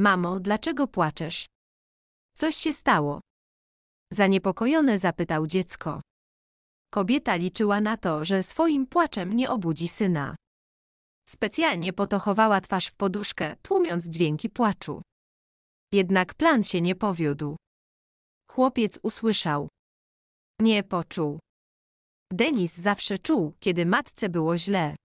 Mamo, dlaczego płaczesz? Coś się stało. Zaniepokojone zapytał dziecko. Kobieta liczyła na to, że swoim płaczem nie obudzi syna. Specjalnie potochowała twarz w poduszkę, tłumiąc dźwięki płaczu. Jednak plan się nie powiódł. Chłopiec usłyszał. Nie poczuł. Denis zawsze czuł, kiedy matce było źle.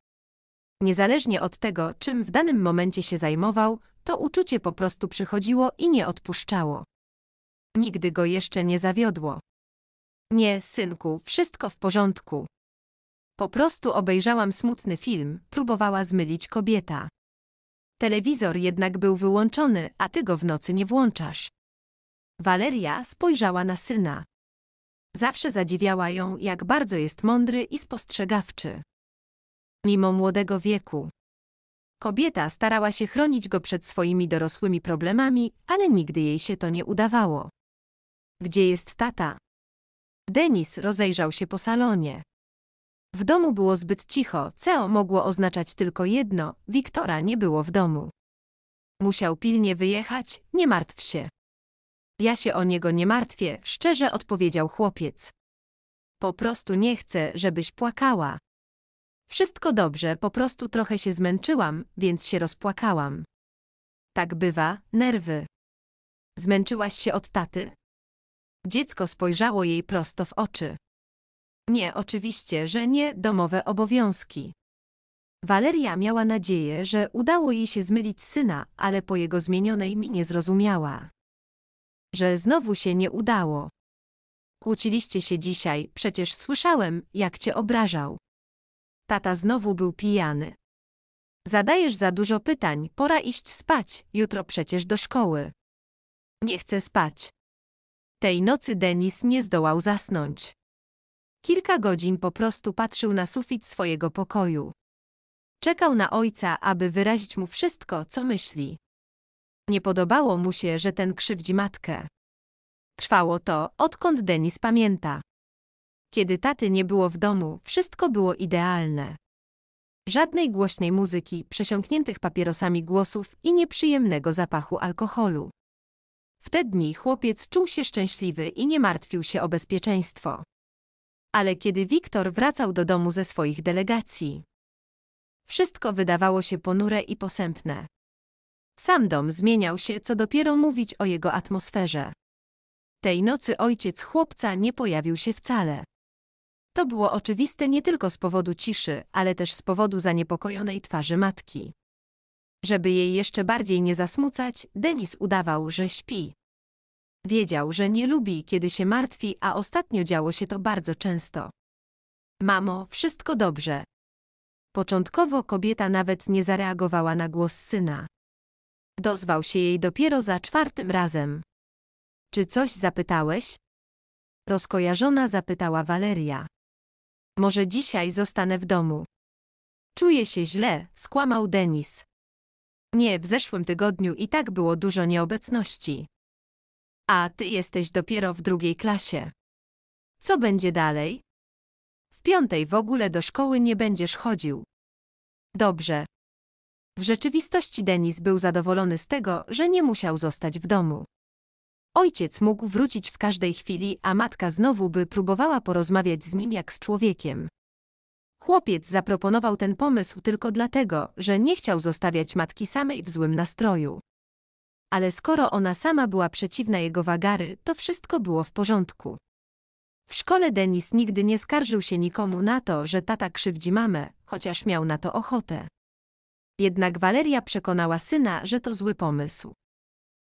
Niezależnie od tego, czym w danym momencie się zajmował, to uczucie po prostu przychodziło i nie odpuszczało. Nigdy go jeszcze nie zawiodło. Nie, synku, wszystko w porządku. Po prostu obejrzałam smutny film, próbowała zmylić kobieta. Telewizor jednak był wyłączony, a ty go w nocy nie włączasz. Waleria spojrzała na syna. Zawsze zadziwiała ją, jak bardzo jest mądry i spostrzegawczy. Mimo młodego wieku. Kobieta starała się chronić go przed swoimi dorosłymi problemami, ale nigdy jej się to nie udawało. Gdzie jest tata? Denis rozejrzał się po salonie. W domu było zbyt cicho, CEO mogło oznaczać tylko jedno, Wiktora nie było w domu. Musiał pilnie wyjechać, nie martw się. Ja się o niego nie martwię, szczerze odpowiedział chłopiec. Po prostu nie chcę, żebyś płakała. Wszystko dobrze, po prostu trochę się zmęczyłam, więc się rozpłakałam. Tak bywa, nerwy. Zmęczyłaś się od taty? Dziecko spojrzało jej prosto w oczy. Nie, oczywiście, że nie, domowe obowiązki. Waleria miała nadzieję, że udało jej się zmylić syna, ale po jego zmienionej minie zrozumiała, że znowu się nie udało. Kłóciliście się dzisiaj, przecież słyszałem, jak cię obrażał. Tata znowu był pijany. Zadajesz za dużo pytań, pora iść spać, jutro przecież do szkoły. Nie chcę spać. Tej nocy Denis nie zdołał zasnąć. Kilka godzin po prostu patrzył na sufit swojego pokoju. Czekał na ojca, aby wyrazić mu wszystko, co myśli. Nie podobało mu się, że ten krzywdzi matkę. Trwało to, odkąd Denis pamięta. Kiedy taty nie było w domu, wszystko było idealne. Żadnej głośnej muzyki, przesiąkniętych papierosami głosów i nieprzyjemnego zapachu alkoholu. W te dni chłopiec czuł się szczęśliwy i nie martwił się o bezpieczeństwo. Ale kiedy Wiktor wracał do domu ze swoich delegacji, wszystko wydawało się ponure i posępne. Sam dom zmieniał się, co dopiero mówić o jego atmosferze. Tej nocy ojciec chłopca nie pojawił się wcale. To było oczywiste nie tylko z powodu ciszy, ale też z powodu zaniepokojonej twarzy matki. Żeby jej jeszcze bardziej nie zasmucać, Denis udawał, że śpi. Wiedział, że nie lubi, kiedy się martwi, a ostatnio działo się to bardzo często. Mamo, wszystko dobrze. Początkowo kobieta nawet nie zareagowała na głos syna. Dozwał się jej dopiero za czwartym razem. Czy coś zapytałeś? Rozkojarzona zapytała Waleria. Może dzisiaj zostanę w domu. Czuję się źle, skłamał Denis. Nie, w zeszłym tygodniu i tak było dużo nieobecności. A ty jesteś dopiero w drugiej klasie. Co będzie dalej? W piątej w ogóle do szkoły nie będziesz chodził. Dobrze. W rzeczywistości Denis był zadowolony z tego, że nie musiał zostać w domu. Ojciec mógł wrócić w każdej chwili, a matka znowu by próbowała porozmawiać z nim jak z człowiekiem. Chłopiec zaproponował ten pomysł tylko dlatego, że nie chciał zostawiać matki samej w złym nastroju. Ale skoro ona sama była przeciwna jego wagary, to wszystko było w porządku. W szkole Denis nigdy nie skarżył się nikomu na to, że tata krzywdzi mamę, chociaż miał na to ochotę. Jednak Waleria przekonała syna, że to zły pomysł.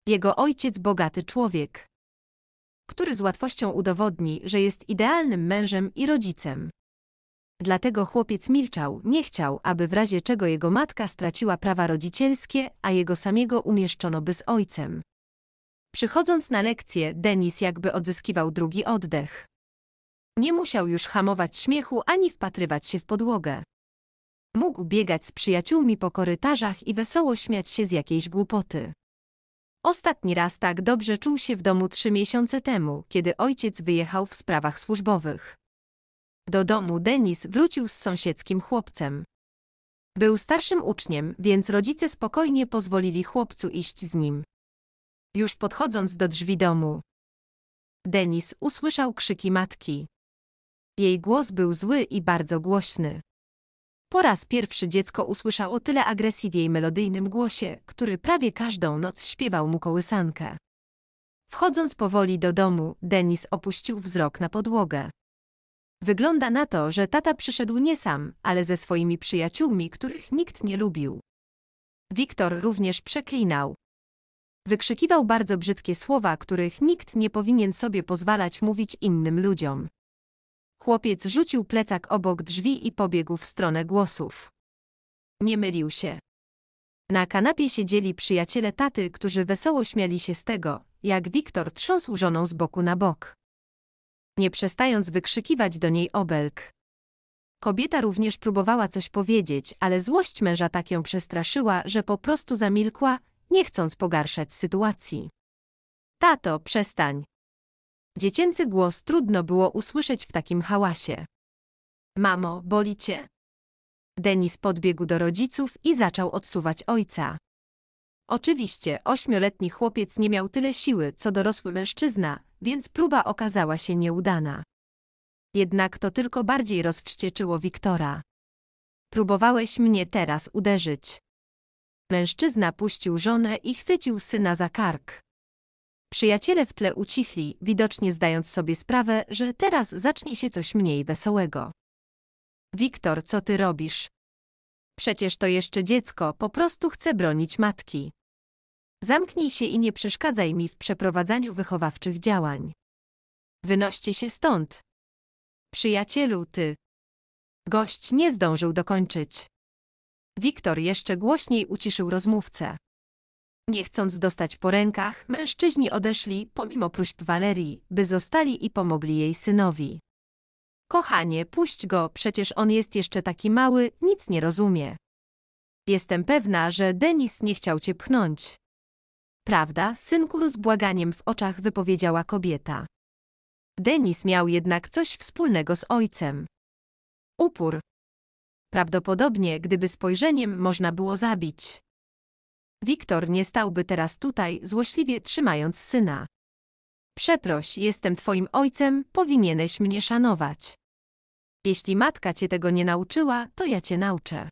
Jego ojciec bogaty człowiek, który z łatwością udowodni, że jest idealnym mężem i rodzicem. Dlatego chłopiec milczał, nie chciał, aby w razie czego jego matka straciła prawa rodzicielskie, a jego samego umieszczono by z ojcem. Przychodząc na lekcję, Denis jakby odzyskiwał drugi oddech. Nie musiał już hamować śmiechu ani wpatrywać się w podłogę. Mógł biegać z przyjaciółmi po korytarzach i wesoło śmiać się z jakiejś głupoty. Ostatni raz tak dobrze czuł się w domu trzy miesiące temu, kiedy ojciec wyjechał w sprawach służbowych. Do domu Denis wrócił z sąsiedzkim chłopcem. Był starszym uczniem, więc rodzice spokojnie pozwolili chłopcu iść z nim. Już podchodząc do drzwi domu, Denis usłyszał krzyki matki. Jej głos był zły i bardzo głośny. Po raz pierwszy dziecko usłyszało tyle agresji w jej melodyjnym głosie, który prawie każdą noc śpiewał mu kołysankę. Wchodząc powoli do domu, Denis opuścił wzrok na podłogę. Wygląda na to, że tata przyszedł nie sam, ale ze swoimi przyjaciółmi, których nikt nie lubił. Wiktor również przeklinał. Wykrzykiwał bardzo brzydkie słowa, których nikt nie powinien sobie pozwalać mówić innym ludziom. Chłopiec rzucił plecak obok drzwi i pobiegł w stronę głosów. Nie mylił się. Na kanapie siedzieli przyjaciele taty, którzy wesoło śmiali się z tego, jak Wiktor trząsł żoną z boku na bok. Nie przestając wykrzykiwać do niej obelg. Kobieta również próbowała coś powiedzieć, ale złość męża tak ją przestraszyła, że po prostu zamilkła, nie chcąc pogarszać sytuacji. Tato, przestań, Dziecięcy głos trudno było usłyszeć w takim hałasie. Mamo, boli cię. Denis podbiegł do rodziców i zaczął odsuwać ojca. Oczywiście, ośmioletni chłopiec nie miał tyle siły, co dorosły mężczyzna, więc próba okazała się nieudana. Jednak to tylko bardziej rozwścieczyło Wiktora. Próbowałeś mnie teraz uderzyć. Mężczyzna puścił żonę i chwycił syna za kark. Przyjaciele w tle ucichli, widocznie zdając sobie sprawę, że teraz zacznie się coś mniej wesołego. Wiktor, co ty robisz? Przecież to jeszcze dziecko, po prostu chcę bronić matki. Zamknij się i nie przeszkadzaj mi w przeprowadzaniu wychowawczych działań. Wynoście się stąd. Przyjacielu, ty. Gość nie zdążył dokończyć. Wiktor jeszcze głośniej uciszył rozmówcę. Nie chcąc dostać po rękach, mężczyźni odeszli, pomimo próśb Walerii, by zostali i pomogli jej synowi. Kochanie, puść go, przecież on jest jeszcze taki mały, nic nie rozumie. Jestem pewna, że Denis nie chciał cię pchnąć. Prawda, synku z błaganiem w oczach wypowiedziała kobieta. Denis miał jednak coś wspólnego z ojcem. Upór. Prawdopodobnie, gdyby spojrzeniem można było zabić. Wiktor nie stałby teraz tutaj, złośliwie trzymając syna. Przeproś, jestem twoim ojcem, powinieneś mnie szanować. Jeśli matka cię tego nie nauczyła, to ja cię nauczę.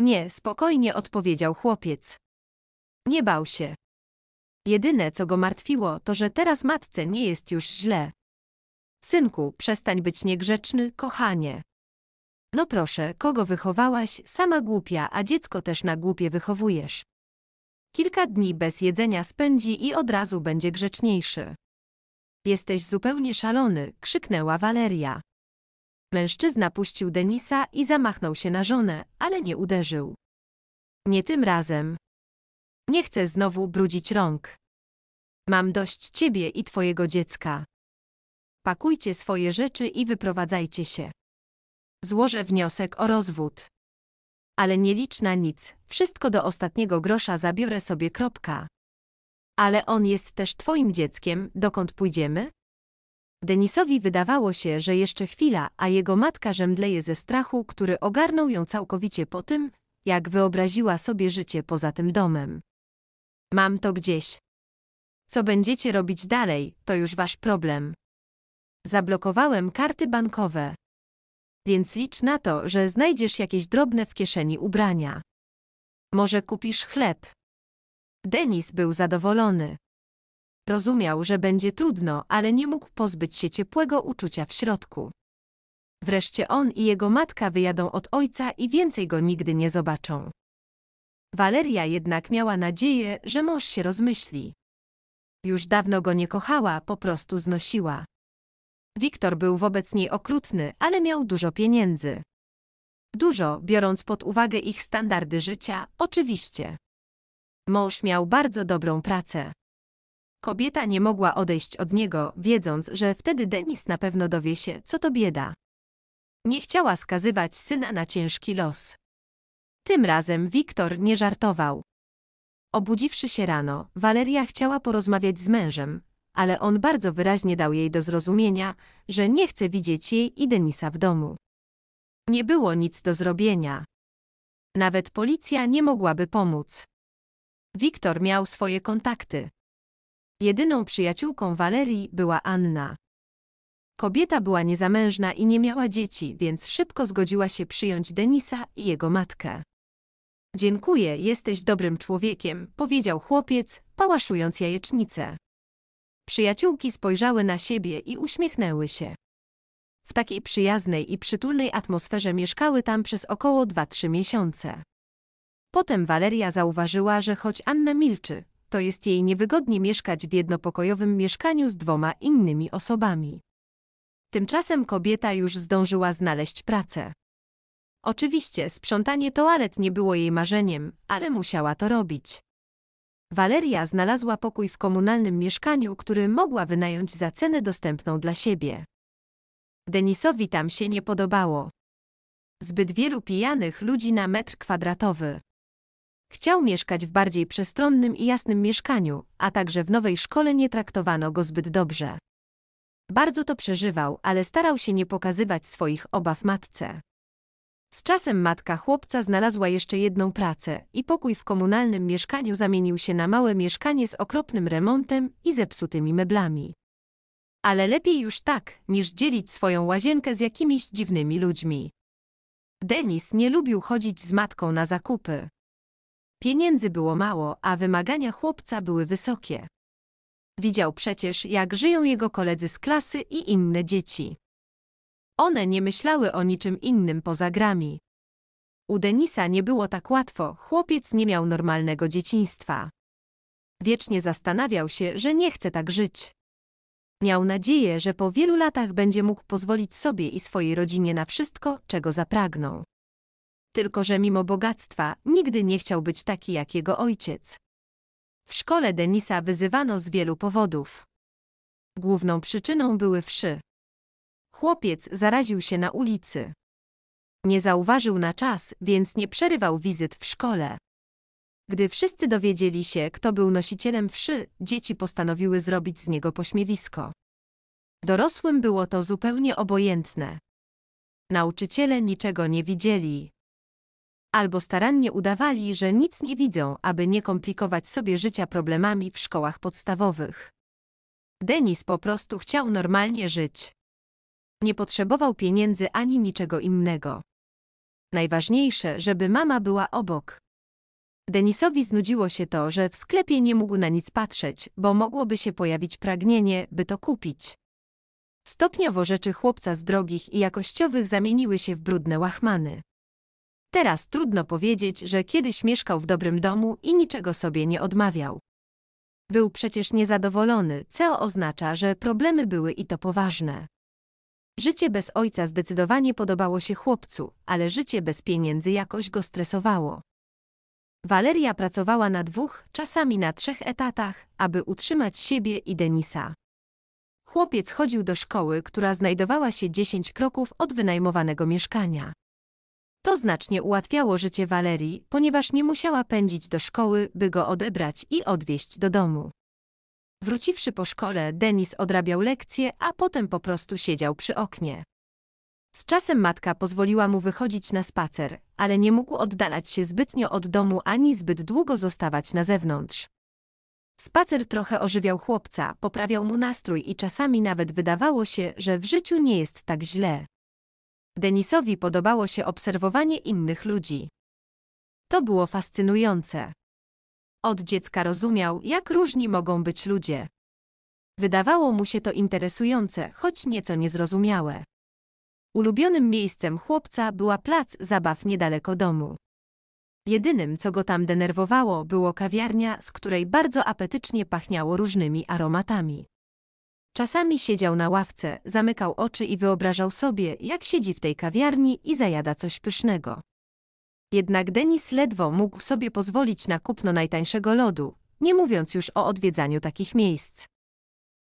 Nie, spokojnie odpowiedział chłopiec. Nie bał się. Jedyne, co go martwiło, to że teraz matce nie jest już źle. Synku, przestań być niegrzeczny, kochanie. No proszę, kogo wychowałaś, sama głupia, a dziecko też na głupie wychowujesz. Kilka dni bez jedzenia spędzi i od razu będzie grzeczniejszy. Jesteś zupełnie szalony, krzyknęła Waleria. Mężczyzna puścił Denisa i zamachnął się na żonę, ale nie uderzył. Nie tym razem. Nie chcę znowu brudzić rąk. Mam dość ciebie i twojego dziecka. Pakujcie swoje rzeczy i wyprowadzajcie się. Złożę wniosek o rozwód ale nieliczna nic, wszystko do ostatniego grosza zabiorę sobie kropka. Ale on jest też twoim dzieckiem, dokąd pójdziemy? Denisowi wydawało się, że jeszcze chwila, a jego matka żemdleje ze strachu, który ogarnął ją całkowicie po tym, jak wyobraziła sobie życie poza tym domem. Mam to gdzieś. Co będziecie robić dalej, to już wasz problem. Zablokowałem karty bankowe więc licz na to, że znajdziesz jakieś drobne w kieszeni ubrania. Może kupisz chleb. Denis był zadowolony. Rozumiał, że będzie trudno, ale nie mógł pozbyć się ciepłego uczucia w środku. Wreszcie on i jego matka wyjadą od ojca i więcej go nigdy nie zobaczą. Waleria jednak miała nadzieję, że mąż się rozmyśli. Już dawno go nie kochała, po prostu znosiła. Wiktor był wobec niej okrutny, ale miał dużo pieniędzy. Dużo, biorąc pod uwagę ich standardy życia, oczywiście. Mąż miał bardzo dobrą pracę. Kobieta nie mogła odejść od niego, wiedząc, że wtedy Denis na pewno dowie się, co to bieda. Nie chciała skazywać syna na ciężki los. Tym razem Wiktor nie żartował. Obudziwszy się rano, Waleria chciała porozmawiać z mężem, ale on bardzo wyraźnie dał jej do zrozumienia, że nie chce widzieć jej i Denisa w domu. Nie było nic do zrobienia. Nawet policja nie mogłaby pomóc. Wiktor miał swoje kontakty. Jedyną przyjaciółką Walerii była Anna. Kobieta była niezamężna i nie miała dzieci, więc szybko zgodziła się przyjąć Denisa i jego matkę. Dziękuję, jesteś dobrym człowiekiem, powiedział chłopiec, pałaszując jajecznicę. Przyjaciółki spojrzały na siebie i uśmiechnęły się. W takiej przyjaznej i przytulnej atmosferze mieszkały tam przez około 2-3 miesiące. Potem Waleria zauważyła, że choć Anna milczy, to jest jej niewygodnie mieszkać w jednopokojowym mieszkaniu z dwoma innymi osobami. Tymczasem kobieta już zdążyła znaleźć pracę. Oczywiście sprzątanie toalet nie było jej marzeniem, ale musiała to robić. Waleria znalazła pokój w komunalnym mieszkaniu, który mogła wynająć za cenę dostępną dla siebie. Denisowi tam się nie podobało. Zbyt wielu pijanych ludzi na metr kwadratowy. Chciał mieszkać w bardziej przestronnym i jasnym mieszkaniu, a także w nowej szkole nie traktowano go zbyt dobrze. Bardzo to przeżywał, ale starał się nie pokazywać swoich obaw matce. Z czasem matka chłopca znalazła jeszcze jedną pracę i pokój w komunalnym mieszkaniu zamienił się na małe mieszkanie z okropnym remontem i zepsutymi meblami. Ale lepiej już tak, niż dzielić swoją łazienkę z jakimiś dziwnymi ludźmi. Denis nie lubił chodzić z matką na zakupy. Pieniędzy było mało, a wymagania chłopca były wysokie. Widział przecież, jak żyją jego koledzy z klasy i inne dzieci. One nie myślały o niczym innym poza grami. U Denisa nie było tak łatwo, chłopiec nie miał normalnego dzieciństwa. Wiecznie zastanawiał się, że nie chce tak żyć. Miał nadzieję, że po wielu latach będzie mógł pozwolić sobie i swojej rodzinie na wszystko, czego zapragnął. Tylko, że mimo bogactwa, nigdy nie chciał być taki jak jego ojciec. W szkole Denisa wyzywano z wielu powodów. Główną przyczyną były wszy. Chłopiec zaraził się na ulicy. Nie zauważył na czas, więc nie przerywał wizyt w szkole. Gdy wszyscy dowiedzieli się, kto był nosicielem wszy, dzieci postanowiły zrobić z niego pośmiewisko. Dorosłym było to zupełnie obojętne. Nauczyciele niczego nie widzieli. Albo starannie udawali, że nic nie widzą, aby nie komplikować sobie życia problemami w szkołach podstawowych. Denis po prostu chciał normalnie żyć. Nie potrzebował pieniędzy ani niczego innego. Najważniejsze, żeby mama była obok. Denisowi znudziło się to, że w sklepie nie mógł na nic patrzeć, bo mogłoby się pojawić pragnienie, by to kupić. Stopniowo rzeczy chłopca z drogich i jakościowych zamieniły się w brudne łachmany. Teraz trudno powiedzieć, że kiedyś mieszkał w dobrym domu i niczego sobie nie odmawiał. Był przecież niezadowolony, co oznacza, że problemy były i to poważne. Życie bez ojca zdecydowanie podobało się chłopcu, ale życie bez pieniędzy jakoś go stresowało. Waleria pracowała na dwóch, czasami na trzech etatach, aby utrzymać siebie i Denisa. Chłopiec chodził do szkoły, która znajdowała się 10 kroków od wynajmowanego mieszkania. To znacznie ułatwiało życie Walerii, ponieważ nie musiała pędzić do szkoły, by go odebrać i odwieźć do domu. Wróciwszy po szkole, Denis odrabiał lekcje, a potem po prostu siedział przy oknie. Z czasem matka pozwoliła mu wychodzić na spacer, ale nie mógł oddalać się zbytnio od domu ani zbyt długo zostawać na zewnątrz. Spacer trochę ożywiał chłopca, poprawiał mu nastrój i czasami nawet wydawało się, że w życiu nie jest tak źle. Denisowi podobało się obserwowanie innych ludzi. To było fascynujące. Od dziecka rozumiał, jak różni mogą być ludzie. Wydawało mu się to interesujące, choć nieco niezrozumiałe. Ulubionym miejscem chłopca była plac zabaw niedaleko domu. Jedynym, co go tam denerwowało, było kawiarnia, z której bardzo apetycznie pachniało różnymi aromatami. Czasami siedział na ławce, zamykał oczy i wyobrażał sobie, jak siedzi w tej kawiarni i zajada coś pysznego. Jednak Denis ledwo mógł sobie pozwolić na kupno najtańszego lodu, nie mówiąc już o odwiedzaniu takich miejsc.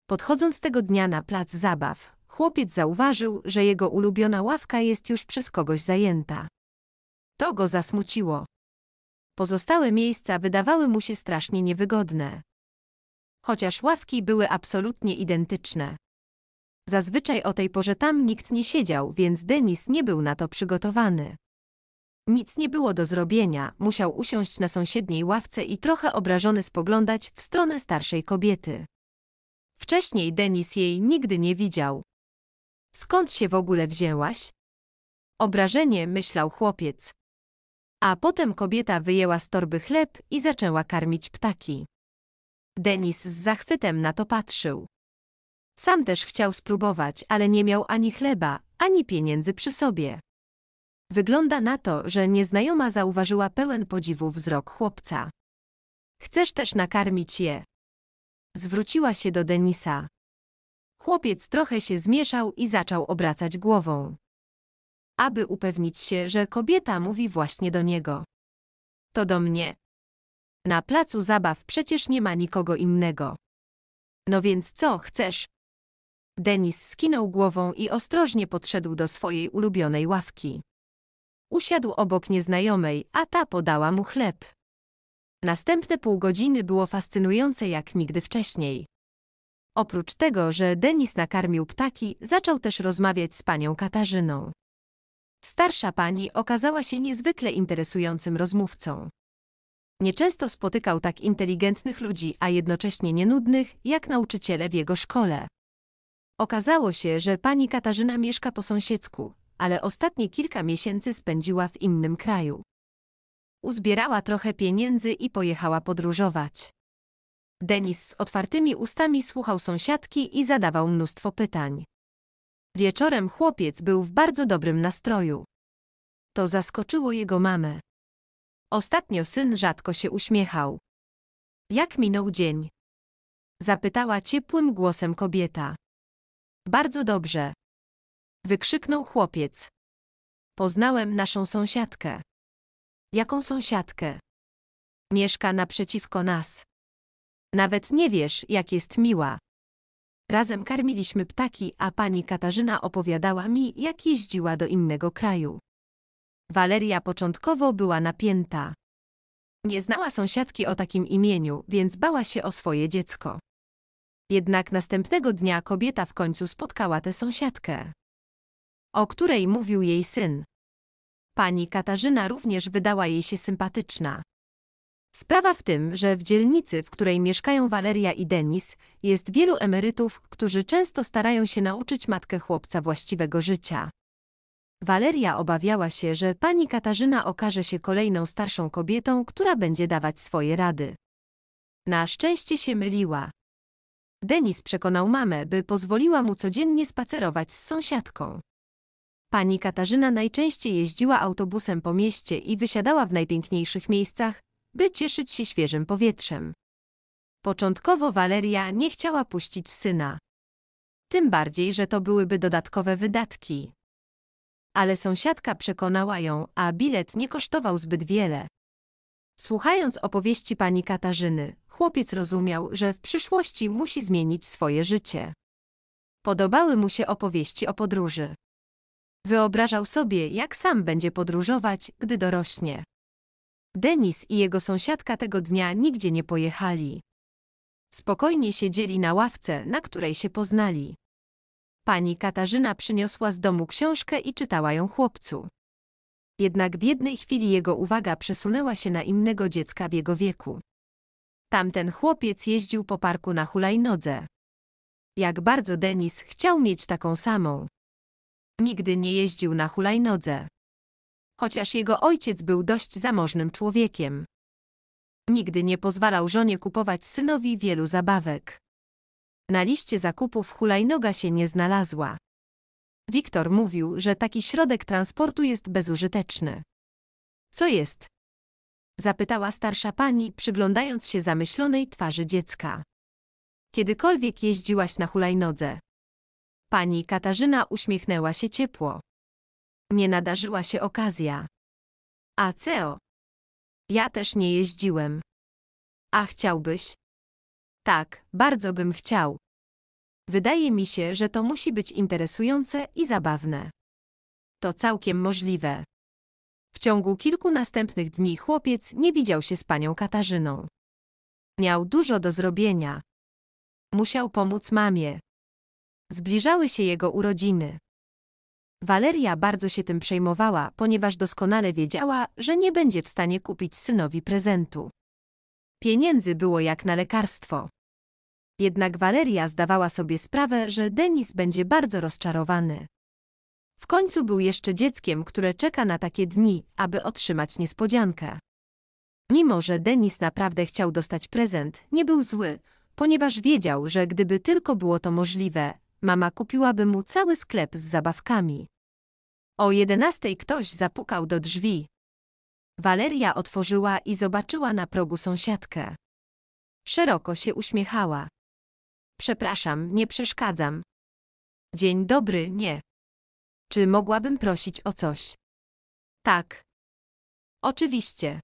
Podchodząc tego dnia na plac zabaw, chłopiec zauważył, że jego ulubiona ławka jest już przez kogoś zajęta. To go zasmuciło. Pozostałe miejsca wydawały mu się strasznie niewygodne. Chociaż ławki były absolutnie identyczne. Zazwyczaj o tej porze tam nikt nie siedział, więc Denis nie był na to przygotowany. Nic nie było do zrobienia, musiał usiąść na sąsiedniej ławce i trochę obrażony spoglądać w stronę starszej kobiety. Wcześniej Denis jej nigdy nie widział. Skąd się w ogóle wzięłaś? Obrażenie, myślał chłopiec. A potem kobieta wyjęła z torby chleb i zaczęła karmić ptaki. Denis z zachwytem na to patrzył. Sam też chciał spróbować, ale nie miał ani chleba, ani pieniędzy przy sobie. Wygląda na to, że nieznajoma zauważyła pełen podziwu wzrok chłopca. Chcesz też nakarmić je. Zwróciła się do Denisa. Chłopiec trochę się zmieszał i zaczął obracać głową. Aby upewnić się, że kobieta mówi właśnie do niego. To do mnie. Na placu zabaw przecież nie ma nikogo innego. No więc co chcesz? Denis skinął głową i ostrożnie podszedł do swojej ulubionej ławki. Usiadł obok nieznajomej, a ta podała mu chleb. Następne pół godziny było fascynujące jak nigdy wcześniej. Oprócz tego, że Denis nakarmił ptaki, zaczął też rozmawiać z panią Katarzyną. Starsza pani okazała się niezwykle interesującym rozmówcą. Nieczęsto spotykał tak inteligentnych ludzi, a jednocześnie nienudnych, jak nauczyciele w jego szkole. Okazało się, że pani Katarzyna mieszka po sąsiedzku, ale ostatnie kilka miesięcy spędziła w innym kraju. Uzbierała trochę pieniędzy i pojechała podróżować. Denis z otwartymi ustami słuchał sąsiadki i zadawał mnóstwo pytań. Wieczorem chłopiec był w bardzo dobrym nastroju. To zaskoczyło jego mamę. Ostatnio syn rzadko się uśmiechał. Jak minął dzień? Zapytała ciepłym głosem kobieta. Bardzo dobrze. Wykrzyknął chłopiec. Poznałem naszą sąsiadkę. Jaką sąsiadkę? Mieszka naprzeciwko nas. Nawet nie wiesz, jak jest miła. Razem karmiliśmy ptaki, a pani Katarzyna opowiadała mi, jak jeździła do innego kraju. Waleria początkowo była napięta. Nie znała sąsiadki o takim imieniu, więc bała się o swoje dziecko. Jednak następnego dnia kobieta w końcu spotkała tę sąsiadkę o której mówił jej syn. Pani Katarzyna również wydała jej się sympatyczna. Sprawa w tym, że w dzielnicy, w której mieszkają Waleria i Denis, jest wielu emerytów, którzy często starają się nauczyć matkę chłopca właściwego życia. Waleria obawiała się, że pani Katarzyna okaże się kolejną starszą kobietą, która będzie dawać swoje rady. Na szczęście się myliła. Denis przekonał mamę, by pozwoliła mu codziennie spacerować z sąsiadką. Pani Katarzyna najczęściej jeździła autobusem po mieście i wysiadała w najpiękniejszych miejscach, by cieszyć się świeżym powietrzem. Początkowo Waleria nie chciała puścić syna. Tym bardziej, że to byłyby dodatkowe wydatki. Ale sąsiadka przekonała ją, a bilet nie kosztował zbyt wiele. Słuchając opowieści pani Katarzyny, chłopiec rozumiał, że w przyszłości musi zmienić swoje życie. Podobały mu się opowieści o podróży. Wyobrażał sobie, jak sam będzie podróżować, gdy dorośnie. Denis i jego sąsiadka tego dnia nigdzie nie pojechali. Spokojnie siedzieli na ławce, na której się poznali. Pani Katarzyna przyniosła z domu książkę i czytała ją chłopcu. Jednak w jednej chwili jego uwaga przesunęła się na innego dziecka w jego wieku. Tamten chłopiec jeździł po parku na hulajnodze. Jak bardzo Denis chciał mieć taką samą. Nigdy nie jeździł na hulajnodze. Chociaż jego ojciec był dość zamożnym człowiekiem. Nigdy nie pozwalał żonie kupować synowi wielu zabawek. Na liście zakupów hulajnoga się nie znalazła. Wiktor mówił, że taki środek transportu jest bezużyteczny. Co jest? Zapytała starsza pani, przyglądając się zamyślonej twarzy dziecka. Kiedykolwiek jeździłaś na hulajnodze? Pani Katarzyna uśmiechnęła się ciepło. Nie nadarzyła się okazja. A co? Ja też nie jeździłem. A chciałbyś? Tak, bardzo bym chciał. Wydaje mi się, że to musi być interesujące i zabawne. To całkiem możliwe. W ciągu kilku następnych dni chłopiec nie widział się z panią Katarzyną. Miał dużo do zrobienia. Musiał pomóc mamie. Zbliżały się jego urodziny. Waleria bardzo się tym przejmowała, ponieważ doskonale wiedziała, że nie będzie w stanie kupić synowi prezentu. Pieniędzy było jak na lekarstwo. Jednak Waleria zdawała sobie sprawę, że Denis będzie bardzo rozczarowany. W końcu był jeszcze dzieckiem, które czeka na takie dni, aby otrzymać niespodziankę. Mimo, że Denis naprawdę chciał dostać prezent, nie był zły, ponieważ wiedział, że gdyby tylko było to możliwe, Mama kupiłaby mu cały sklep z zabawkami. O jedenastej ktoś zapukał do drzwi. Waleria otworzyła i zobaczyła na progu sąsiadkę. Szeroko się uśmiechała. Przepraszam, nie przeszkadzam. Dzień dobry, nie. Czy mogłabym prosić o coś? Tak. Oczywiście.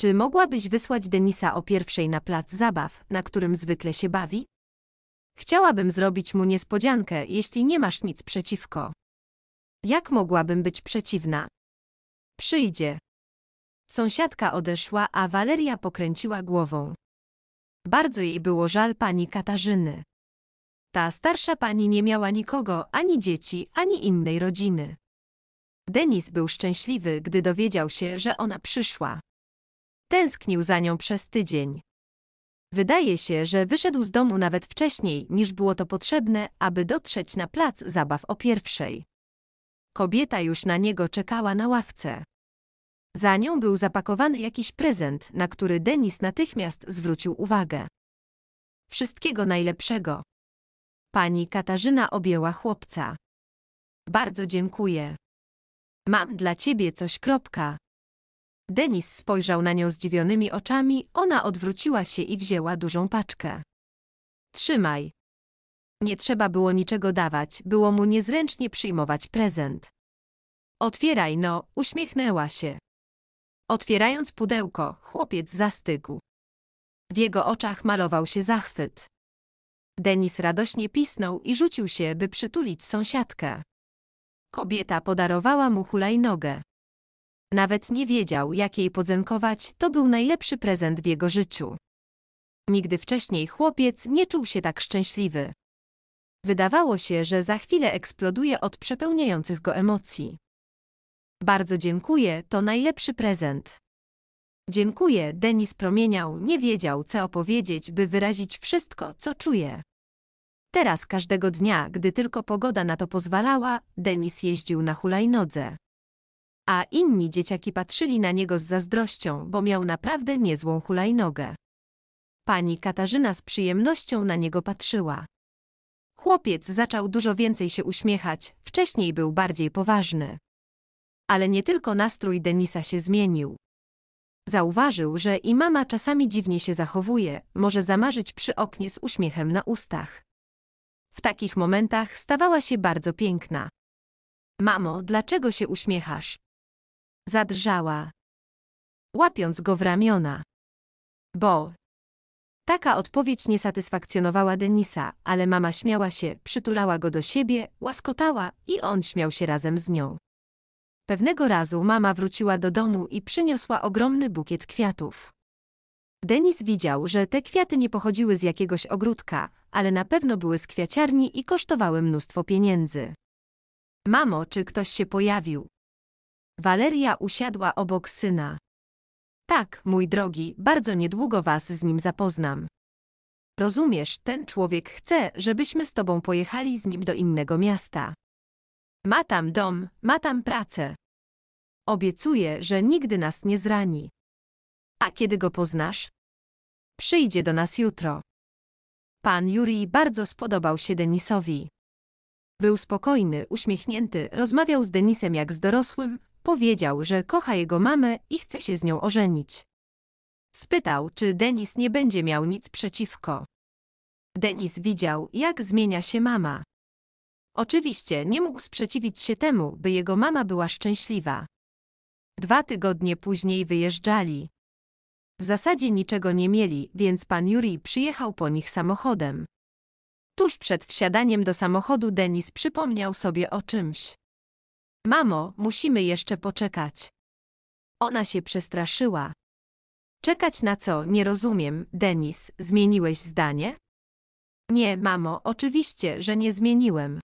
Czy mogłabyś wysłać Denisa o pierwszej na plac zabaw, na którym zwykle się bawi? Chciałabym zrobić mu niespodziankę, jeśli nie masz nic przeciwko. Jak mogłabym być przeciwna? Przyjdzie. Sąsiadka odeszła, a Waleria pokręciła głową. Bardzo jej było żal pani Katarzyny. Ta starsza pani nie miała nikogo, ani dzieci, ani innej rodziny. Denis był szczęśliwy, gdy dowiedział się, że ona przyszła. Tęsknił za nią przez tydzień. Wydaje się, że wyszedł z domu nawet wcześniej niż było to potrzebne, aby dotrzeć na plac zabaw o pierwszej. Kobieta już na niego czekała na ławce. Za nią był zapakowany jakiś prezent, na który Denis natychmiast zwrócił uwagę. Wszystkiego najlepszego. Pani Katarzyna objęła chłopca. Bardzo dziękuję. Mam dla ciebie coś kropka. Denis spojrzał na nią zdziwionymi oczami, ona odwróciła się i wzięła dużą paczkę. Trzymaj. Nie trzeba było niczego dawać, było mu niezręcznie przyjmować prezent. Otwieraj no, uśmiechnęła się. Otwierając pudełko, chłopiec zastygł. W jego oczach malował się zachwyt. Denis radośnie pisnął i rzucił się, by przytulić sąsiadkę. Kobieta podarowała mu hulajnogę. Nawet nie wiedział, jak jej podziękować, to był najlepszy prezent w jego życiu. Nigdy wcześniej chłopiec nie czuł się tak szczęśliwy. Wydawało się, że za chwilę eksploduje od przepełniających go emocji. Bardzo dziękuję, to najlepszy prezent. Dziękuję, Denis promieniał, nie wiedział, co opowiedzieć, by wyrazić wszystko, co czuje. Teraz każdego dnia, gdy tylko pogoda na to pozwalała, Denis jeździł na hulajnodze a inni dzieciaki patrzyli na niego z zazdrością, bo miał naprawdę niezłą hulajnogę. Pani Katarzyna z przyjemnością na niego patrzyła. Chłopiec zaczął dużo więcej się uśmiechać, wcześniej był bardziej poważny. Ale nie tylko nastrój Denisa się zmienił. Zauważył, że i mama czasami dziwnie się zachowuje, może zamarzyć przy oknie z uśmiechem na ustach. W takich momentach stawała się bardzo piękna. Mamo, dlaczego się uśmiechasz? Zadrżała. Łapiąc go w ramiona. Bo. Taka odpowiedź nie satysfakcjonowała Denisa, ale mama śmiała się, przytulała go do siebie, łaskotała i on śmiał się razem z nią. Pewnego razu mama wróciła do domu i przyniosła ogromny bukiet kwiatów. Denis widział, że te kwiaty nie pochodziły z jakiegoś ogródka, ale na pewno były z kwiaciarni i kosztowały mnóstwo pieniędzy. Mamo, czy ktoś się pojawił? Waleria usiadła obok syna. Tak, mój drogi, bardzo niedługo was z nim zapoznam. Rozumiesz, ten człowiek chce, żebyśmy z tobą pojechali z nim do innego miasta. Ma tam dom, ma tam pracę. Obiecuje, że nigdy nas nie zrani. A kiedy go poznasz? Przyjdzie do nas jutro. Pan Juri bardzo spodobał się Denisowi. Był spokojny, uśmiechnięty, rozmawiał z Denisem jak z dorosłym, Powiedział, że kocha jego mamę i chce się z nią ożenić. Spytał, czy Denis nie będzie miał nic przeciwko. Denis widział, jak zmienia się mama. Oczywiście nie mógł sprzeciwić się temu, by jego mama była szczęśliwa. Dwa tygodnie później wyjeżdżali. W zasadzie niczego nie mieli, więc pan Yuri przyjechał po nich samochodem. Tuż przed wsiadaniem do samochodu Denis przypomniał sobie o czymś. Mamo, musimy jeszcze poczekać. Ona się przestraszyła. Czekać na co, nie rozumiem, Denis, zmieniłeś zdanie? Nie, mamo, oczywiście, że nie zmieniłem.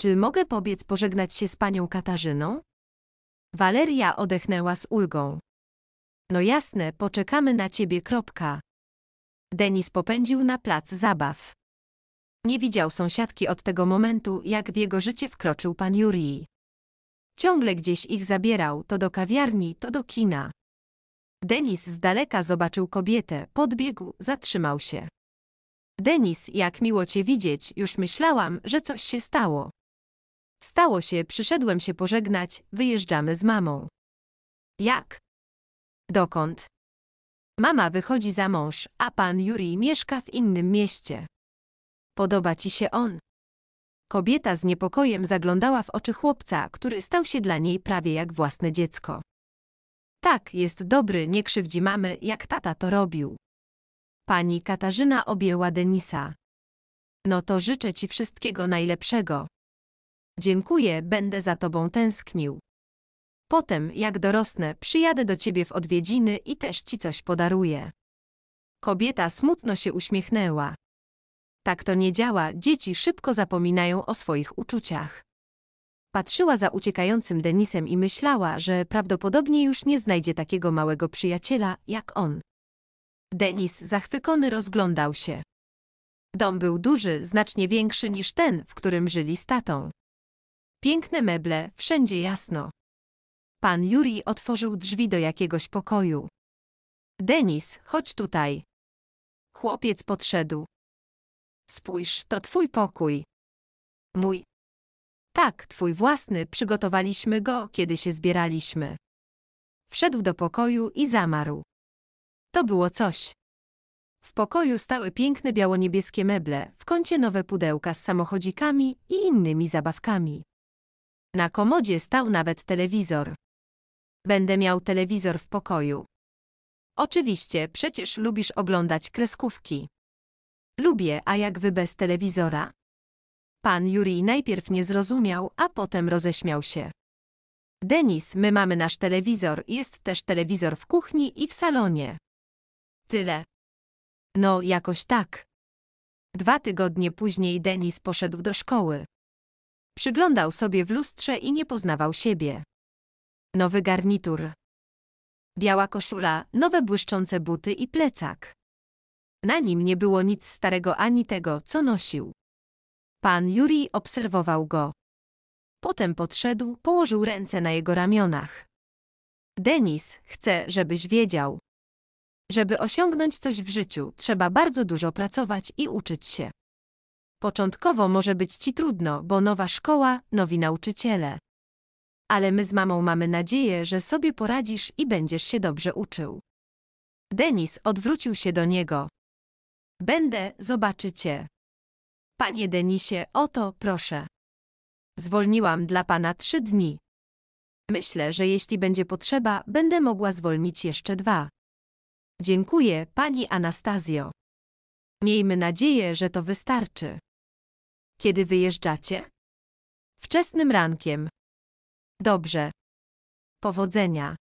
Czy mogę pobiec pożegnać się z panią Katarzyną? Waleria odechnęła z ulgą. No jasne, poczekamy na ciebie, kropka. Denis popędził na plac zabaw. Nie widział sąsiadki od tego momentu, jak w jego życie wkroczył pan Jurij. Ciągle gdzieś ich zabierał, to do kawiarni, to do kina. Denis z daleka zobaczył kobietę, podbiegł, zatrzymał się. Denis, jak miło cię widzieć, już myślałam, że coś się stało. Stało się, przyszedłem się pożegnać, wyjeżdżamy z mamą. Jak? Dokąd? Mama wychodzi za mąż, a pan Juri mieszka w innym mieście. Podoba ci się on? Kobieta z niepokojem zaglądała w oczy chłopca, który stał się dla niej prawie jak własne dziecko. Tak, jest dobry, nie krzywdzi mamy, jak tata to robił. Pani Katarzyna objęła Denisa. No to życzę ci wszystkiego najlepszego. Dziękuję, będę za tobą tęsknił. Potem, jak dorosnę, przyjadę do ciebie w odwiedziny i też ci coś podaruję. Kobieta smutno się uśmiechnęła. Tak to nie działa, dzieci szybko zapominają o swoich uczuciach. Patrzyła za uciekającym Denisem i myślała, że prawdopodobnie już nie znajdzie takiego małego przyjaciela jak on. Denis zachwycony rozglądał się. Dom był duży, znacznie większy niż ten, w którym żyli z tatą. Piękne meble, wszędzie jasno. Pan Juri otworzył drzwi do jakiegoś pokoju. Denis, chodź tutaj. Chłopiec podszedł. Spójrz, to twój pokój. Mój. Tak, twój własny, przygotowaliśmy go, kiedy się zbieraliśmy. Wszedł do pokoju i zamarł. To było coś. W pokoju stały piękne biało-niebieskie meble, w kącie nowe pudełka z samochodzikami i innymi zabawkami. Na komodzie stał nawet telewizor. Będę miał telewizor w pokoju. Oczywiście, przecież lubisz oglądać kreskówki. Lubię, a jak wy bez telewizora? Pan Juri najpierw nie zrozumiał, a potem roześmiał się. Denis, my mamy nasz telewizor, jest też telewizor w kuchni i w salonie. Tyle. No, jakoś tak. Dwa tygodnie później Denis poszedł do szkoły. Przyglądał sobie w lustrze i nie poznawał siebie. Nowy garnitur. Biała koszula, nowe błyszczące buty i plecak. Na nim nie było nic starego ani tego, co nosił. Pan Juri obserwował go. Potem podszedł, położył ręce na jego ramionach. Denis, chcę, żebyś wiedział. Żeby osiągnąć coś w życiu, trzeba bardzo dużo pracować i uczyć się. Początkowo może być ci trudno, bo nowa szkoła, nowi nauczyciele. Ale my z mamą mamy nadzieję, że sobie poradzisz i będziesz się dobrze uczył. Denis odwrócił się do niego. Będę, zobaczycie. Panie Denisie, oto, proszę. Zwolniłam dla pana trzy dni. Myślę, że jeśli będzie potrzeba, będę mogła zwolnić jeszcze dwa. Dziękuję, pani Anastazjo. Miejmy nadzieję, że to wystarczy. Kiedy wyjeżdżacie? Wczesnym rankiem. Dobrze. Powodzenia.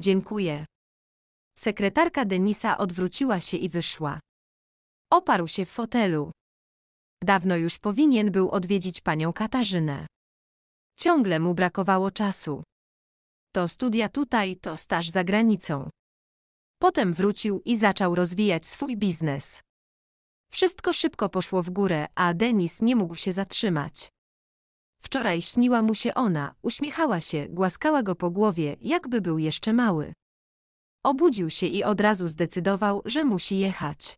Dziękuję. Sekretarka Denisa odwróciła się i wyszła. Oparł się w fotelu. Dawno już powinien był odwiedzić panią Katarzynę. Ciągle mu brakowało czasu. To studia tutaj, to staż za granicą. Potem wrócił i zaczął rozwijać swój biznes. Wszystko szybko poszło w górę, a Denis nie mógł się zatrzymać. Wczoraj śniła mu się ona, uśmiechała się, głaskała go po głowie, jakby był jeszcze mały. Obudził się i od razu zdecydował, że musi jechać.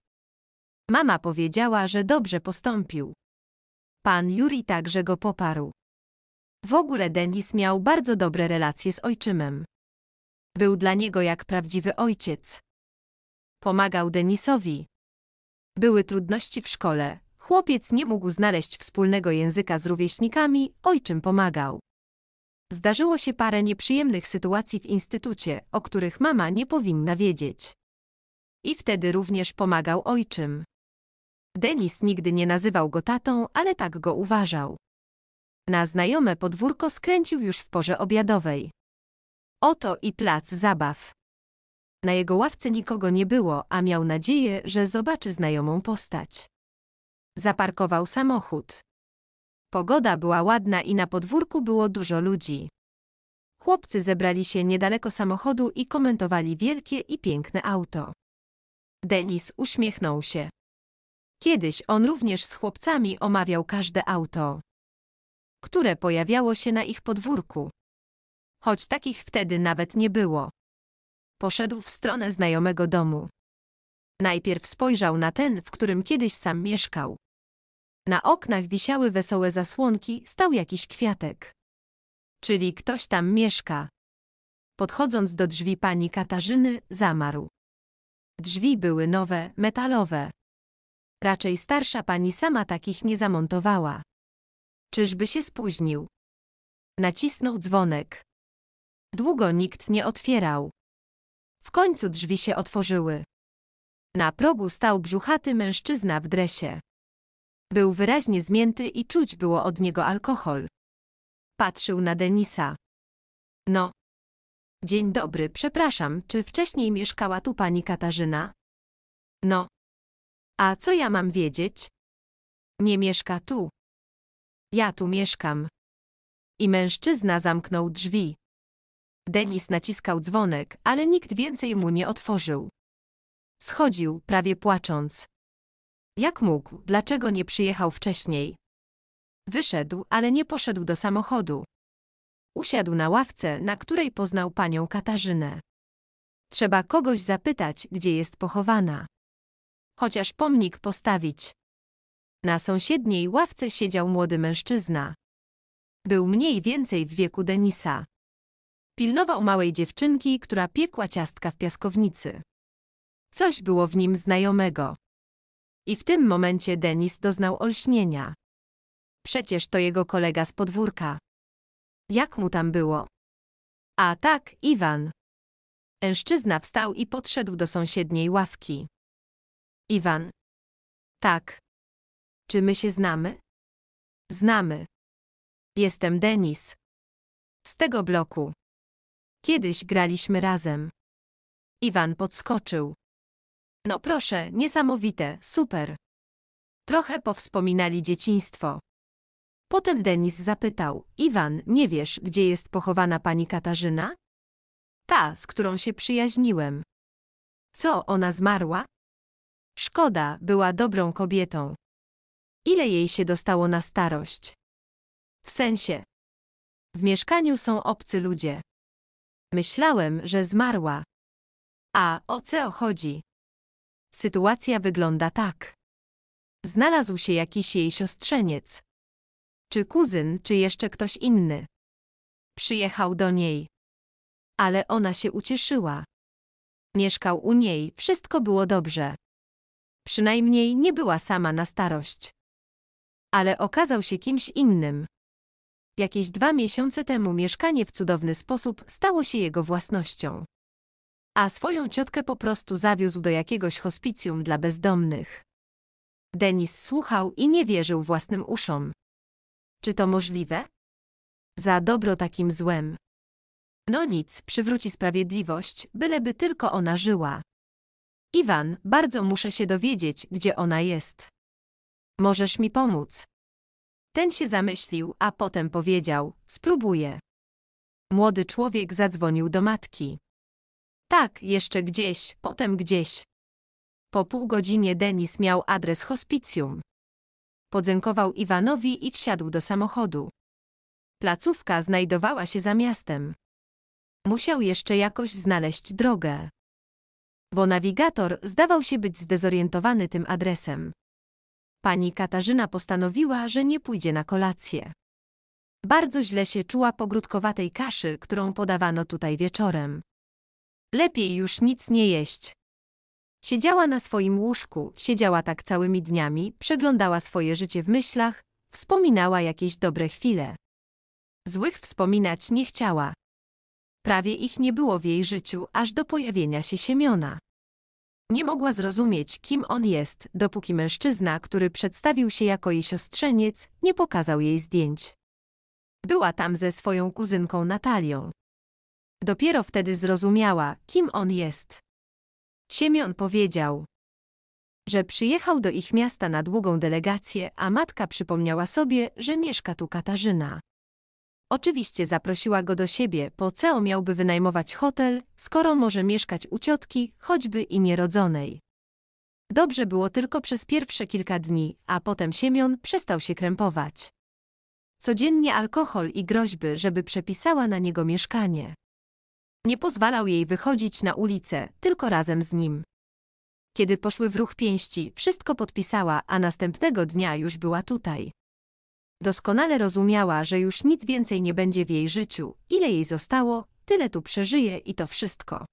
Mama powiedziała, że dobrze postąpił. Pan Juri także go poparł. W ogóle Denis miał bardzo dobre relacje z ojczymem. Był dla niego jak prawdziwy ojciec. Pomagał Denisowi. Były trudności w szkole. Chłopiec nie mógł znaleźć wspólnego języka z rówieśnikami, ojczym pomagał. Zdarzyło się parę nieprzyjemnych sytuacji w instytucie, o których mama nie powinna wiedzieć. I wtedy również pomagał ojczym. Denis nigdy nie nazywał go tatą, ale tak go uważał. Na znajome podwórko skręcił już w porze obiadowej. Oto i plac zabaw. Na jego ławce nikogo nie było, a miał nadzieję, że zobaczy znajomą postać. Zaparkował samochód. Pogoda była ładna i na podwórku było dużo ludzi. Chłopcy zebrali się niedaleko samochodu i komentowali wielkie i piękne auto. Denis uśmiechnął się. Kiedyś on również z chłopcami omawiał każde auto, które pojawiało się na ich podwórku. Choć takich wtedy nawet nie było. Poszedł w stronę znajomego domu. Najpierw spojrzał na ten, w którym kiedyś sam mieszkał. Na oknach wisiały wesołe zasłonki, stał jakiś kwiatek. Czyli ktoś tam mieszka. Podchodząc do drzwi pani Katarzyny, zamarł. Drzwi były nowe, metalowe. Raczej starsza pani sama takich nie zamontowała. Czyżby się spóźnił? Nacisnął dzwonek. Długo nikt nie otwierał. W końcu drzwi się otworzyły. Na progu stał brzuchaty mężczyzna w dresie. Był wyraźnie zmięty i czuć było od niego alkohol. Patrzył na Denisa. No. Dzień dobry, przepraszam, czy wcześniej mieszkała tu pani Katarzyna? No. A co ja mam wiedzieć? Nie mieszka tu. Ja tu mieszkam. I mężczyzna zamknął drzwi. Denis naciskał dzwonek, ale nikt więcej mu nie otworzył. Schodził, prawie płacząc. Jak mógł, dlaczego nie przyjechał wcześniej? Wyszedł, ale nie poszedł do samochodu. Usiadł na ławce, na której poznał panią Katarzynę. Trzeba kogoś zapytać, gdzie jest pochowana chociaż pomnik postawić. Na sąsiedniej ławce siedział młody mężczyzna. Był mniej więcej w wieku Denisa. Pilnował małej dziewczynki, która piekła ciastka w piaskownicy. Coś było w nim znajomego. I w tym momencie Denis doznał olśnienia. Przecież to jego kolega z podwórka. Jak mu tam było? A tak, Iwan. Mężczyzna wstał i podszedł do sąsiedniej ławki. Iwan. Tak. Czy my się znamy? Znamy. Jestem Denis. Z tego bloku. Kiedyś graliśmy razem. Iwan podskoczył. No proszę, niesamowite, super. Trochę powspominali dzieciństwo. Potem Denis zapytał: Iwan, nie wiesz, gdzie jest pochowana pani Katarzyna? Ta, z którą się przyjaźniłem. Co, ona zmarła? Szkoda, była dobrą kobietą. Ile jej się dostało na starość? W sensie. W mieszkaniu są obcy ludzie. Myślałem, że zmarła. A o co chodzi? Sytuacja wygląda tak. Znalazł się jakiś jej siostrzeniec. Czy kuzyn, czy jeszcze ktoś inny. Przyjechał do niej. Ale ona się ucieszyła. Mieszkał u niej, wszystko było dobrze. Przynajmniej nie była sama na starość. Ale okazał się kimś innym. Jakieś dwa miesiące temu mieszkanie w cudowny sposób stało się jego własnością. A swoją ciotkę po prostu zawiózł do jakiegoś hospicjum dla bezdomnych. Denis słuchał i nie wierzył własnym uszom. Czy to możliwe? Za dobro takim złem. No nic, przywróci sprawiedliwość, byleby tylko ona żyła. Iwan, bardzo muszę się dowiedzieć, gdzie ona jest. Możesz mi pomóc. Ten się zamyślił, a potem powiedział: Spróbuję. Młody człowiek zadzwonił do matki. Tak, jeszcze gdzieś, potem gdzieś. Po pół godzinie Denis miał adres hospicjum. Podziękował Iwanowi i wsiadł do samochodu. Placówka znajdowała się za miastem. Musiał jeszcze jakoś znaleźć drogę bo nawigator zdawał się być zdezorientowany tym adresem. Pani Katarzyna postanowiła, że nie pójdzie na kolację. Bardzo źle się czuła po grudkowatej kaszy, którą podawano tutaj wieczorem. Lepiej już nic nie jeść. Siedziała na swoim łóżku, siedziała tak całymi dniami, przeglądała swoje życie w myślach, wspominała jakieś dobre chwile. Złych wspominać nie chciała. Prawie ich nie było w jej życiu, aż do pojawienia się Siemiona. Nie mogła zrozumieć, kim on jest, dopóki mężczyzna, który przedstawił się jako jej siostrzeniec, nie pokazał jej zdjęć. Była tam ze swoją kuzynką Natalią. Dopiero wtedy zrozumiała, kim on jest. Siemion powiedział, że przyjechał do ich miasta na długą delegację, a matka przypomniała sobie, że mieszka tu Katarzyna. Oczywiście zaprosiła go do siebie, po co miałby wynajmować hotel, skoro może mieszkać u ciotki, choćby i nierodzonej. Dobrze było tylko przez pierwsze kilka dni, a potem Siemion przestał się krępować. Codziennie alkohol i groźby, żeby przepisała na niego mieszkanie. Nie pozwalał jej wychodzić na ulicę, tylko razem z nim. Kiedy poszły w ruch pięści, wszystko podpisała, a następnego dnia już była tutaj. Doskonale rozumiała, że już nic więcej nie będzie w jej życiu. Ile jej zostało, tyle tu przeżyje i to wszystko.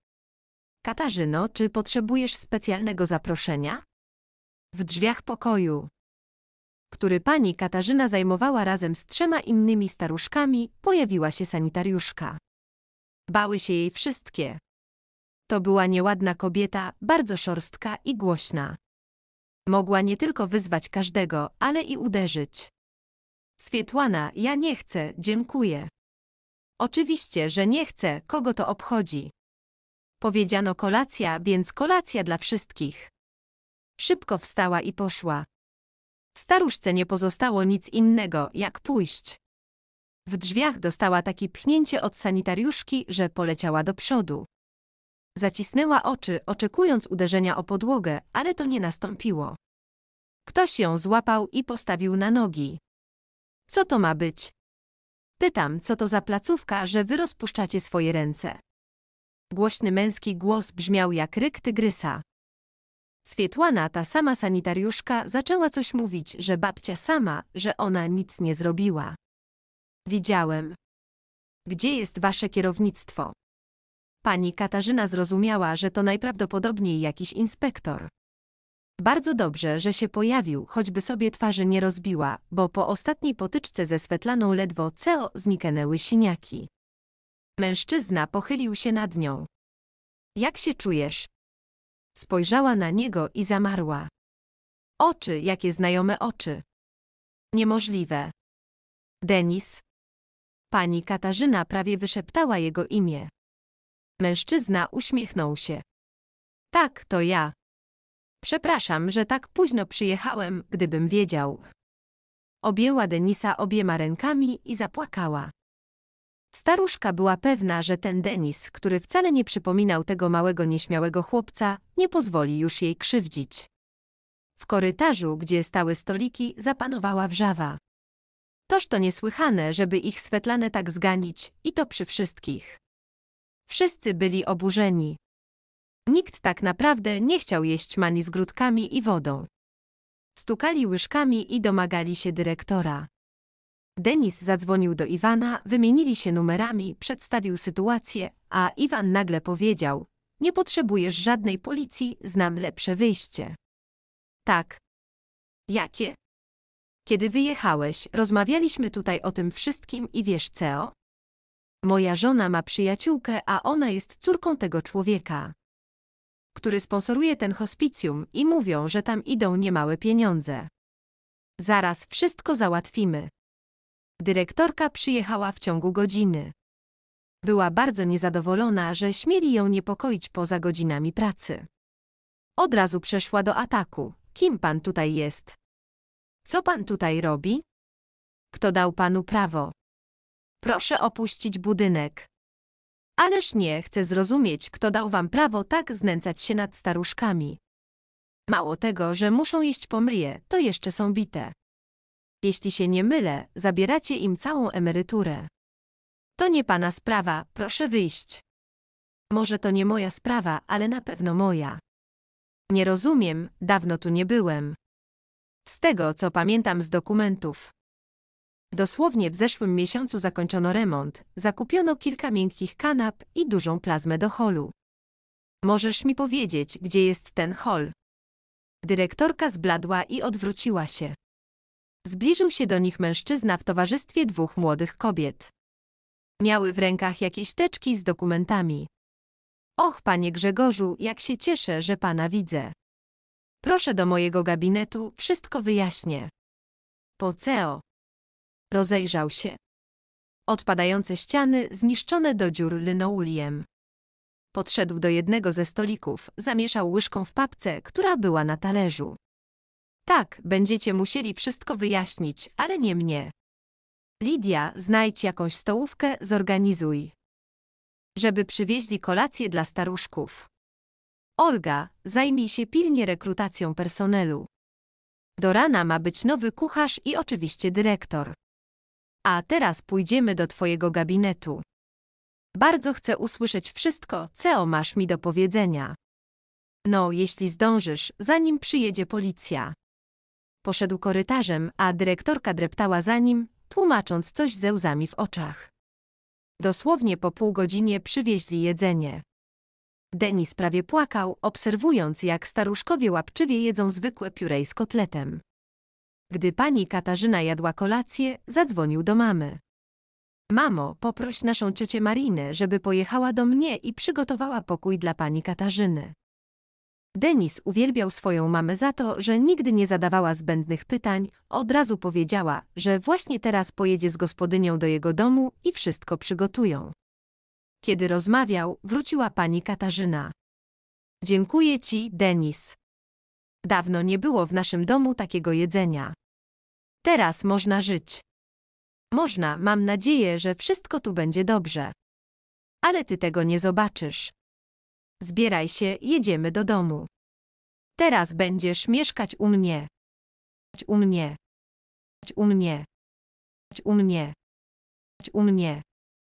Katarzyno, czy potrzebujesz specjalnego zaproszenia? W drzwiach pokoju, który pani Katarzyna zajmowała razem z trzema innymi staruszkami, pojawiła się sanitariuszka. Bały się jej wszystkie. To była nieładna kobieta, bardzo szorstka i głośna. Mogła nie tylko wyzwać każdego, ale i uderzyć. Swietłana, ja nie chcę, dziękuję. Oczywiście, że nie chcę, kogo to obchodzi. Powiedziano kolacja, więc kolacja dla wszystkich. Szybko wstała i poszła. Staruszce nie pozostało nic innego, jak pójść. W drzwiach dostała takie pchnięcie od sanitariuszki, że poleciała do przodu. Zacisnęła oczy, oczekując uderzenia o podłogę, ale to nie nastąpiło. Ktoś ją złapał i postawił na nogi. Co to ma być? Pytam, co to za placówka, że wy rozpuszczacie swoje ręce. Głośny męski głos brzmiał jak ryk tygrysa. Swietłana, ta sama sanitariuszka, zaczęła coś mówić, że babcia sama, że ona nic nie zrobiła. Widziałem. Gdzie jest wasze kierownictwo? Pani Katarzyna zrozumiała, że to najprawdopodobniej jakiś inspektor. Bardzo dobrze, że się pojawił, choćby sobie twarzy nie rozbiła, bo po ostatniej potyczce ze Swetlaną ledwo co zniknęły siniaki. Mężczyzna pochylił się nad nią. Jak się czujesz? Spojrzała na niego i zamarła. Oczy, jakie znajome oczy. Niemożliwe. Denis. Pani Katarzyna prawie wyszeptała jego imię. Mężczyzna uśmiechnął się. Tak, to ja. Przepraszam, że tak późno przyjechałem, gdybym wiedział. Objęła Denisa obiema rękami i zapłakała. Staruszka była pewna, że ten Denis, który wcale nie przypominał tego małego nieśmiałego chłopca, nie pozwoli już jej krzywdzić. W korytarzu, gdzie stały stoliki, zapanowała wrzawa. Toż to niesłychane, żeby ich swetlanę tak zganić, i to przy wszystkich. Wszyscy byli oburzeni. Nikt tak naprawdę nie chciał jeść mani z grudkami i wodą. Stukali łyżkami i domagali się dyrektora. Denis zadzwonił do Iwana, wymienili się numerami, przedstawił sytuację, a Iwan nagle powiedział: Nie potrzebujesz żadnej policji, znam lepsze wyjście. Tak. Jakie? Kiedy wyjechałeś, rozmawialiśmy tutaj o tym wszystkim i wiesz co? Moja żona ma przyjaciółkę, a ona jest córką tego człowieka który sponsoruje ten hospicjum i mówią, że tam idą niemałe pieniądze. Zaraz wszystko załatwimy. Dyrektorka przyjechała w ciągu godziny. Była bardzo niezadowolona, że śmieli ją niepokoić poza godzinami pracy. Od razu przeszła do ataku. Kim pan tutaj jest? Co pan tutaj robi? Kto dał panu prawo? Proszę opuścić budynek. Ależ nie chcę zrozumieć, kto dał wam prawo tak znęcać się nad staruszkami. Mało tego, że muszą jeść pomyje, to jeszcze są bite. Jeśli się nie mylę, zabieracie im całą emeryturę. To nie pana sprawa, proszę wyjść. Może to nie moja sprawa, ale na pewno moja. Nie rozumiem, dawno tu nie byłem. Z tego, co pamiętam z dokumentów, Dosłownie w zeszłym miesiącu zakończono remont, zakupiono kilka miękkich kanap i dużą plazmę do holu. Możesz mi powiedzieć, gdzie jest ten hol? Dyrektorka zbladła i odwróciła się. Zbliżył się do nich mężczyzna w towarzystwie dwóch młodych kobiet. Miały w rękach jakieś teczki z dokumentami. Och, panie Grzegorzu, jak się cieszę, że pana widzę. Proszę do mojego gabinetu, wszystko wyjaśnię. Po CEO. Rozejrzał się. Odpadające ściany zniszczone do dziur linouliem. Podszedł do jednego ze stolików, zamieszał łyżką w papce, która była na talerzu. Tak, będziecie musieli wszystko wyjaśnić, ale nie mnie. Lidia, znajdź jakąś stołówkę, zorganizuj. Żeby przywieźli kolację dla staruszków. Olga, zajmij się pilnie rekrutacją personelu. Do rana ma być nowy kucharz i oczywiście dyrektor. A teraz pójdziemy do twojego gabinetu. Bardzo chcę usłyszeć wszystko, co masz mi do powiedzenia. No, jeśli zdążysz, zanim przyjedzie policja. Poszedł korytarzem, a dyrektorka dreptała za nim, tłumacząc coś ze łzami w oczach. Dosłownie po pół godzinie przywieźli jedzenie. Denis prawie płakał, obserwując jak staruszkowie łapczywie jedzą zwykłe piórej z kotletem. Gdy pani Katarzyna jadła kolację, zadzwonił do mamy. Mamo, poproś naszą ciocię Marinę, żeby pojechała do mnie i przygotowała pokój dla pani Katarzyny. Denis uwielbiał swoją mamę za to, że nigdy nie zadawała zbędnych pytań, od razu powiedziała, że właśnie teraz pojedzie z gospodynią do jego domu i wszystko przygotują. Kiedy rozmawiał, wróciła pani Katarzyna. Dziękuję ci, Denis. Dawno nie było w naszym domu takiego jedzenia. Teraz można żyć. Można, mam nadzieję, że wszystko tu będzie dobrze. Ale ty tego nie zobaczysz. Zbieraj się, jedziemy do domu. Teraz będziesz mieszkać u mnie. U mnie. U mnie. U mnie. U mnie.